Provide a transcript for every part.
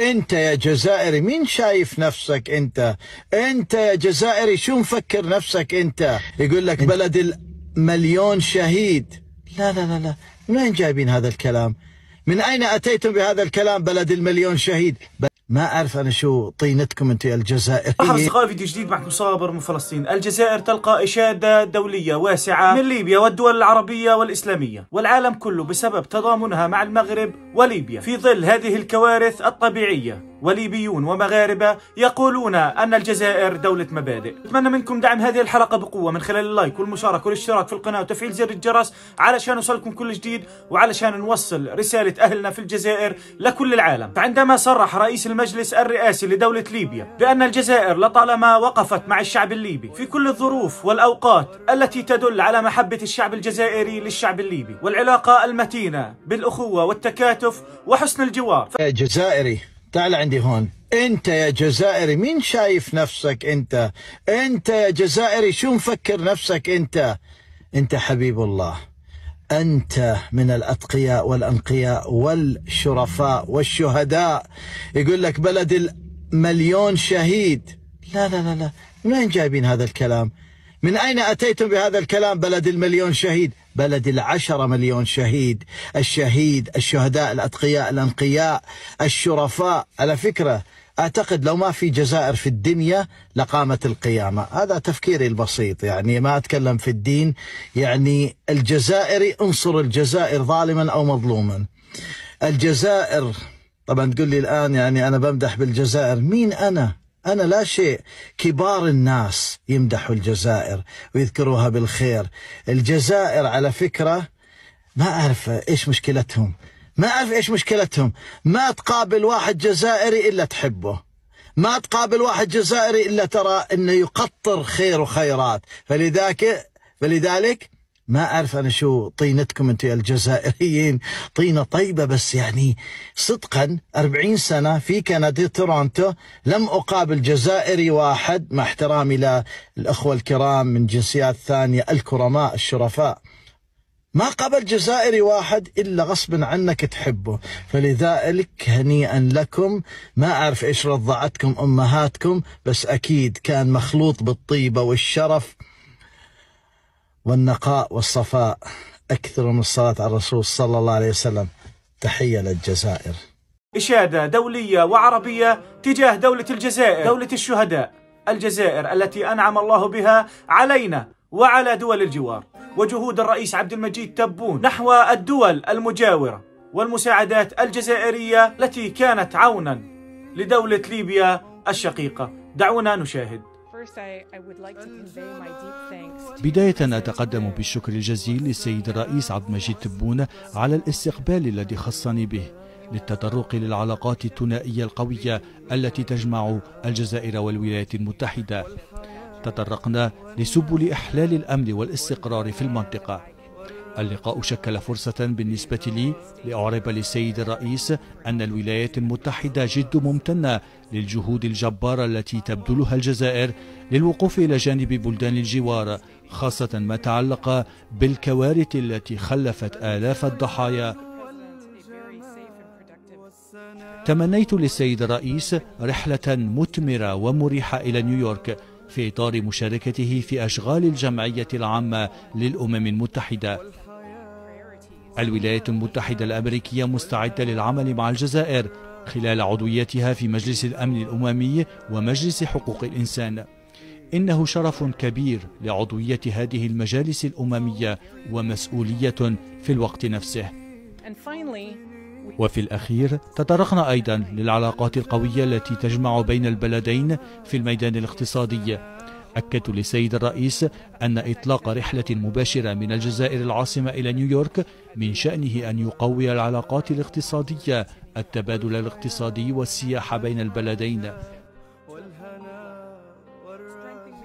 انت يا جزائري مين شايف نفسك انت انت يا جزائري شو مفكر نفسك انت يقول لك بلد المليون شهيد لا لا لا لا من وين جايبين هذا الكلام من اين اتيتم بهذا الكلام بلد المليون شهيد ما اعرف انا شو طينتكم انتم الجزائريين بحر ثقافي فيديو جديد معكم صابر من فلسطين، الجزائر تلقى اشاده دوليه واسعه من ليبيا والدول العربيه والاسلاميه، والعالم كله بسبب تضامنها مع المغرب وليبيا في ظل هذه الكوارث الطبيعيه. وليبيون ومغاربة يقولون أن الجزائر دولة مبادئ أتمنى منكم دعم هذه الحلقة بقوة من خلال اللايك والمشاركة والاشتراك في القناة وتفعيل زر الجرس علشان يوصلكم كل جديد وعلشان نوصل رسالة أهلنا في الجزائر لكل العالم فعندما صرح رئيس المجلس الرئاسي لدولة ليبيا بأن الجزائر لطالما وقفت مع الشعب الليبي في كل الظروف والأوقات التي تدل على محبة الشعب الجزائري للشعب الليبي والعلاقة المتينة بالأخوة والتكاتف وحسن الجوار ف... جزائري تعال عندي هون انت يا جزائري مين شايف نفسك انت انت يا جزائري شو مفكر نفسك انت انت حبيب الله انت من الاتقياء والانقياء والشرفاء والشهداء يقول لك بلد المليون شهيد لا لا لا لا من وين جايبين هذا الكلام من اين اتيتم بهذا الكلام بلد المليون شهيد بلد العشرة مليون شهيد الشهيد الشهداء الأتقياء الأنقياء الشرفاء على فكرة أعتقد لو ما في جزائر في الدنيا لقامت القيامة هذا تفكيري البسيط يعني ما أتكلم في الدين يعني الجزائري انصر الجزائر ظالما أو مظلوما الجزائر طبعا تقول لي الآن يعني أنا بمدح بالجزائر مين أنا أنا لا شيء كبار الناس يمدحوا الجزائر ويذكروها بالخير الجزائر على فكرة ما أعرف إيش مشكلتهم ما أعرف إيش مشكلتهم ما تقابل واحد جزائري إلا تحبه ما تقابل واحد جزائري إلا ترى أنه يقطر خير وخيرات فلذلك فلذلك ما أعرف أنا شو طينتكم أنتم يا الجزائريين طينة طيبة بس يعني صدقا 40 سنة في كندا تورونتو لم أقابل جزائري واحد مع احترامي للأخوة الكرام من جنسيات ثانية الكرماء الشرفاء ما قابل جزائري واحد إلا غصبا عنك تحبه فلذلك هنيئا لكم ما أعرف إيش رضعتكم أمهاتكم بس أكيد كان مخلوط بالطيبة والشرف والنقاء والصفاء أكثر من الصلاة على الرسول صلى الله عليه وسلم تحية للجزائر إشادة دولية وعربية تجاه دولة الجزائر دولة الشهداء الجزائر التي أنعم الله بها علينا وعلى دول الجوار وجهود الرئيس عبد المجيد تبون نحو الدول المجاورة والمساعدات الجزائرية التي كانت عونا لدولة ليبيا الشقيقة دعونا نشاهد بداية أتقدم بالشكر الجزيل للسيد الرئيس عبد المجيد تبون على الاستقبال الذي خصني به للتطرق للعلاقات الثنائية القوية التي تجمع الجزائر والولايات المتحدة تطرقنا لسبل إحلال الأمن والاستقرار في المنطقة اللقاء شكل فرصة بالنسبة لي لأعرب للسيد الرئيس أن الولايات المتحدة جد ممتنة للجهود الجبارة التي تبذلها الجزائر للوقوف إلى جانب بلدان الجوار خاصة ما تعلق بالكوارث التي خلفت آلاف الضحايا تمنيت للسيد الرئيس رحلة مثمرة ومريحة إلى نيويورك في إطار مشاركته في أشغال الجمعية العامة للأمم المتحدة الولايات المتحدة الأمريكية مستعدة للعمل مع الجزائر خلال عضويتها في مجلس الأمن الأممي ومجلس حقوق الإنسان إنه شرف كبير لعضوية هذه المجالس الأممية ومسؤولية في الوقت نفسه وفي الأخير تطرقنا أيضا للعلاقات القوية التي تجمع بين البلدين في الميدان الاقتصادي أكدت للسيد الرئيس أن إطلاق رحلة مباشرة من الجزائر العاصمة إلى نيويورك من شأنه أن يقوي العلاقات الاقتصادية التبادل الاقتصادي والسياحة بين البلدين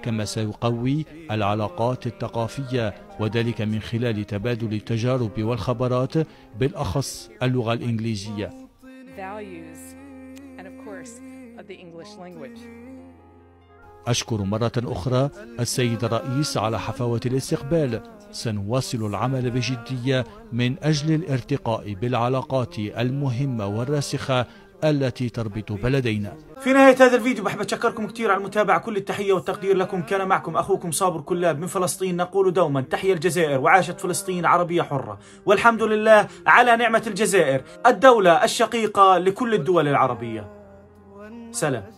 كما سيقوي العلاقات الثقافية وذلك من خلال تبادل التجارب والخبرات بالأخص اللغة الإنجليزية. أشكر مرة أخرى السيد الرئيس على حفاوة الاستقبال سنواصل العمل بجدية من أجل الارتقاء بالعلاقات المهمة والراسخة التي تربط بلدينا في نهاية هذا الفيديو بحب أشكركم كثير على المتابعة كل التحية والتقدير لكم كان معكم أخوكم صابر كلاب من فلسطين نقول دوما تحيا الجزائر وعاشت فلسطين عربية حرة والحمد لله على نعمة الجزائر الدولة الشقيقة لكل الدول العربية سلام